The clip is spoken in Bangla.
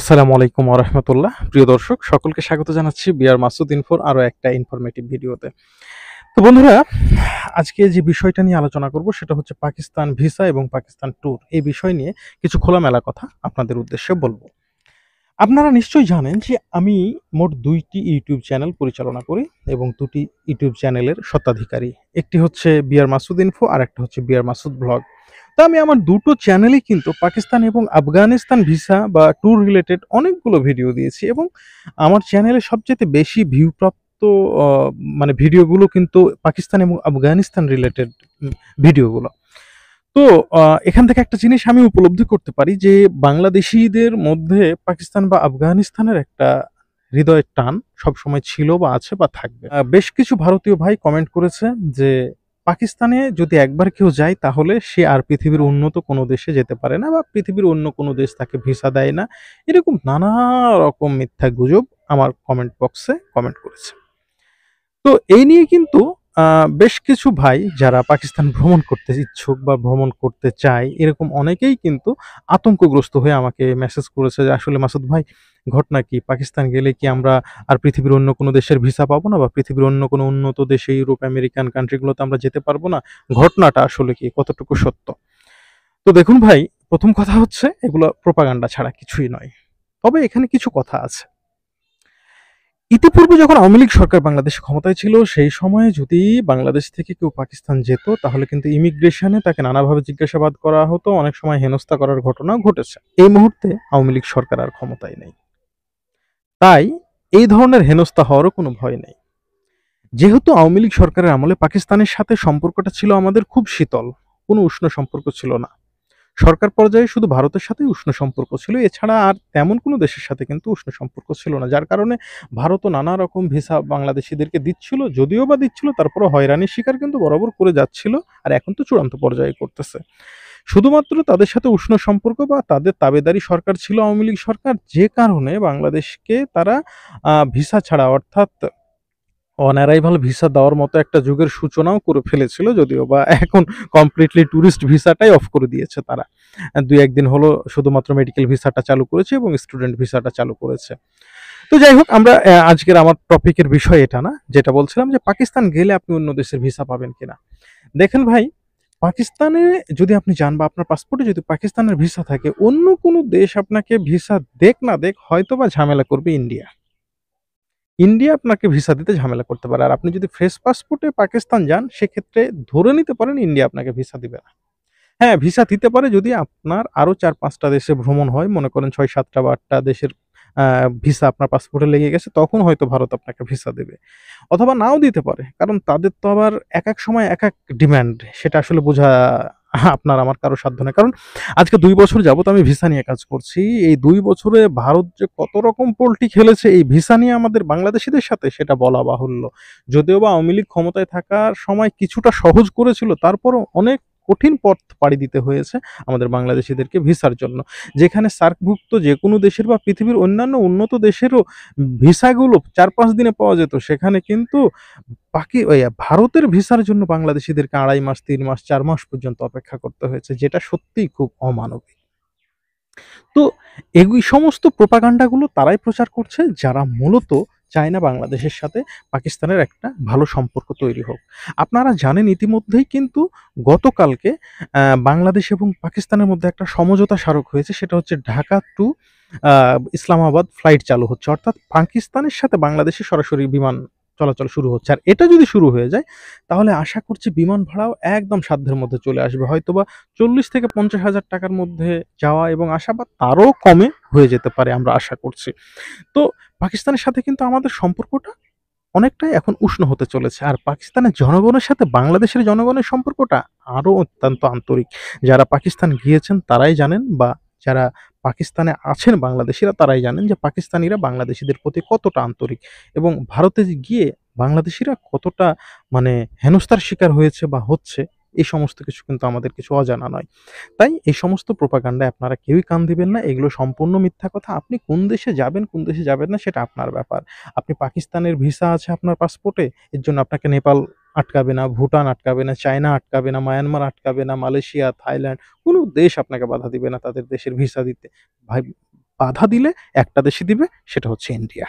আসসালামু আলাইকুম আরহামতুল্লাহ প্রিয় দর্শক সকলকে স্বাগত জানাচ্ছি বিআর মাসুদ ইনফোর আরও একটা ইনফরমেটিভ ভিডিওতে তো বন্ধুরা আজকে যে বিষয়টা নিয়ে আলোচনা করব সেটা হচ্ছে পাকিস্তান ভিসা এবং পাকিস্তান ট্যুর এই বিষয় নিয়ে কিছু খোলামেলা কথা আপনাদের উদ্দেশ্যে বলবো আপনারা নিশ্চয়ই জানেন যে আমি মোট দুইটি ইউটিউব চ্যানেল পরিচালনা করি এবং দুটি ইউটিউব চ্যানেলের স্বত্বাধিকারী একটি হচ্ছে বিআর মাসুদ ইনফো আর একটা হচ্ছে বিআর মাসুদ ব্লগ তা আমি আমার দুটো চ্যানেলে কিন্তু পাকিস্তান এবং আফগানিস্তান ভিসা বা ট্যুর রিলেটেড অনেকগুলো ভিডিও দিয়েছি এবং আমার চ্যানেলে সবচেয়ে বেশি ভিউ প্রাপ্ত মানে ভিডিওগুলো কিন্তু পাকিস্তান এবং আফগানিস্তান রিলেটেড ভিডিওগুলো তো এখান থেকে একটা জিনিস আমি উপলব্ধি করতে পারি যে বাংলাদেশিদের মধ্যে পাকিস্তান বা আফগানিস্তানের একটা হৃদয়ের টান সবসময় ছিল বা আছে বা থাকবে বেশ কিছু ভারতীয় ভাই কমেন্ট করেছে যে পাকিস্তানে যদি একবার কেউ যায় তাহলে সে আর পৃথিবীর উন্নত কোনো দেশে যেতে পারে না বা পৃথিবীর অন্য কোনো দেশ তাকে ভিসা দেয় না এরকম নানা রকম মিথ্যা গুজব আমার কমেন্ট বক্সে কমেন্ট করেছে তো এই নিয়ে কিন্তু বেশ কিছু ভাই যারা পাকিস্তান ভ্রমণ করতে ইচ্ছুক বা ভ্রমণ করতে চায় এরকম অনেকেই কিন্তু আতঙ্কগ্রস্ত হয়ে আমাকে মেসেজ করেছে যে আসলে মাসুদ ভাই ঘটনা কি পাকিস্তান গেলে কি আমরা আর পৃথিবীর অন্য কোনো দেশের ভিসা পাবো না বা পৃথিবীর অন্য কোনো উন্নত দেশে ইউরোপ আমেরিকান কান্ট্রিগুলোতে আমরা যেতে পারবো না ঘটনাটা আসলে কি কতটুকু সত্য তো দেখুন ভাই প্রথম কথা হচ্ছে এগুলো প্রোপাগান্ডা ছাড়া কিছুই নয় তবে এখানে কিছু কথা আছে ইতিপূর্বে যখন আওয়ামী লীগ সরকার বাংলাদেশে ক্ষমতায় ছিল সেই সময়ে যদি বাংলাদেশ থেকে কেউ পাকিস্তান যেত তাহলে কিন্তু ইমিগ্রেশনে তাকে নানাভাবে জিজ্ঞাসাবাদ করা হতো অনেক সময় হেনস্থা করার ঘটনা ঘটেছে এই মুহূর্তে আওয়ামী লীগ সরকার আর ক্ষমতায় নেই তাই এই ধরনের হেনস্থা হওয়ারও কোনো ভয় নেই যেহেতু আওয়ামী লীগ সরকারের আমলে পাকিস্তানের সাথে সম্পর্কটা ছিল আমাদের খুব শীতল কোনো উষ্ণ সম্পর্ক ছিল না সরকার পর্যায়ে শুধু ভারতের সাথে উষ্ণ সম্পর্ক ছিল এছাড়া আর তেমন কোনো দেশের সাথে কিন্তু উষ্ণ সম্পর্ক ছিল না যার কারণে ভারতও নানা রকম ভিসা বাংলাদেশিদেরকে দিচ্ছিল যদিও বা দিচ্ছিল তারপরে হয়রানির শিকার কিন্তু বরাবর করে যাচ্ছিল আর এখন তো চূড়ান্ত পর্যায়ে করতেছে শুধুমাত্র তাদের সাথে উষ্ণ সম্পর্ক বা তাদের তাবেদারি সরকার ছিল আওয়ামী লীগ সরকার যে কারণে বাংলাদেশকে তারা ভিসা ছাড়া অর্থাৎ অনারাইভাল ভিসা দেওয়ার মতো একটা যুগের সূচনাও করে ফেলেছিল যদিও বা এখন কমপ্লিটলি ট্যুরিস্ট ভিসাটাই অফ করে দিয়েছে তারা দুই একদিন হলো শুধুমাত্র মেডিকেল ভিসাটা চালু করেছে এবং স্টুডেন্ট ভিসাটা চালু করেছে তো যাই হোক আমরা আজকের আমার টপিকের বিষয় এটা না যেটা বলছিলাম যে পাকিস্তান গেলে আপনি অন্য দেশের ভিসা পাবেন কিনা দেখেন ভাই পাকিস্তানে যদি আপনি যান বা আপনার পাসপোর্টে যদি পাকিস্তানের ভিসা থাকে অন্য কোনো দেশ আপনাকে ভিসা দেখ না দেখ হয়তো বা ঝামেলা করবে ইন্ডিয়া ইন্ডিয়া আপনাকে ভিসা দিতে ঝামেলা করতে পারে আর আপনি যদি ফ্রেশ পাসপোর্টে পাকিস্তান যান সেক্ষেত্রে ধরে নিতে পারেন ইন্ডিয়া আপনাকে ভিসা দিবে না হ্যাঁ ভিসা দিতে পারে যদি আপনার আরও চার পাঁচটা দেশে ভ্রমণ হয় মনে করেন ছয় সাতটা বা আটটা দেশের ভিসা আপনার পাসপোর্টে লেগে গেছে তখন হয়তো ভারত আপনাকে ভিসা দেবে অথবা নাও দিতে পারে কারণ তাদের তো আবার এক এক সময় এক এক ডিম্যান্ড সেটা আসলে বোঝা আপনার আমার কারো সাধ্য নেই কারণ আজকে দুই বছর যাবত আমি ভিসা নিয়ে কাজ করছি এই দুই বছরে ভারত যে কত রকম পোলট্রি খেলেছে এই ভিসা নিয়ে আমাদের বাংলাদেশিদের সাথে সেটা বলা বাহুল্য যদিও বা আওয়ামী লীগ ক্ষমতায় থাকার সময় কিছুটা সহজ করেছিল তারপরও অনেক কঠিন পথ পাড়ি দিতে হয়েছে আমাদের বাংলাদেশিদেরকে ভিসার জন্য যেখানে সার্কভুক্ত যে কোনো দেশের বা পৃথিবীর অন্যান্য উন্নত দেশেরও ভিসাগুলো চার পাঁচ দিনে পাওয়া যেত সেখানে কিন্তু বাকি ভারতের ভিসার জন্য বাংলাদেশিদেরকে আড়াই মাস তিন মাস চার মাস পর্যন্ত অপেক্ষা করতে হয়েছে যেটা সত্যিই খুব অমানবিক তো এই সমস্ত প্রোপাগান্ডাগুলো তারাই প্রচার করছে যারা মূলত চায় না বাংলাদেশের সাথে পাকিস্তানের একটা ভালো সম্পর্ক তৈরি হোক আপনারা জানেন ইতিমধ্যেই কিন্তু গতকালকে বাংলাদেশ এবং পাকিস্তানের মধ্যে একটা সমঝোতা স্মারক হয়েছে সেটা হচ্ছে ঢাকা টু ইসলামাবাদ ফ্লাইট চালু হচ্ছে অর্থাৎ পাকিস্তানের সাথে বাংলাদেশে সরাসরি বিমান চলাচল শুরু হচ্ছে আর এটা যদি শুরু হয়ে যায় তাহলে আশা করছি বিমান ভাড়াও একদম সাধ্যের মধ্যে চলে আসবে হয়তোবা চল্লিশ থেকে পঞ্চাশ হাজার টাকার মধ্যে যাওয়া এবং আসা বা তারও কমে হয়ে যেতে পারে আমরা আশা করছি তো পাকিস্তানের সাথে কিন্তু আমাদের সম্পর্কটা অনেকটাই এখন উষ্ণ হতে চলেছে আর পাকিস্তানের জনগণের সাথে বাংলাদেশের জনগণের সম্পর্কটা আরও অত্যন্ত আন্তরিক যারা পাকিস্তান গিয়েছেন তারাই জানেন বা যারা পাকিস্তানে আছেন বাংলাদেশিরা তারাই জানেন যে পাকিস্তানিরা বাংলাদেশিদের প্রতি কতটা আন্তরিক এবং ভারতে গিয়ে বাংলাদেশিরা কতটা মানে হেনস্থার শিকার হয়েছে বা হচ্ছে এই সমস্ত কিছু কিন্তু আমাদের কিছু অজানা নয় তাই এই সমস্ত প্রোপাগান্ডায় আপনারা কেউই কান দিবেন না এগুলো সম্পূর্ণ মিথ্যা কথা আপনি কোন দেশে যাবেন কোন দেশে যাবেন না সেটা আপনার ব্যাপার আপনি পাকিস্তানের ভিসা আছে আপনার পাসপোর্টে এর জন্য আপনাকে নেপাল আটকাবে না ভুটান আটকাবে না চায়না আটকাবে না মায়ানমার আটকাবে না মালয়েশিয়া থাইল্যান্ড কোনো দেশ আপনাকে বাধা দিবে না তাদের দেশের ভিসা দিতে ভাই বাধা দিলে একটা দেশে দিবে সেটা হচ্ছে ইন্ডিয়া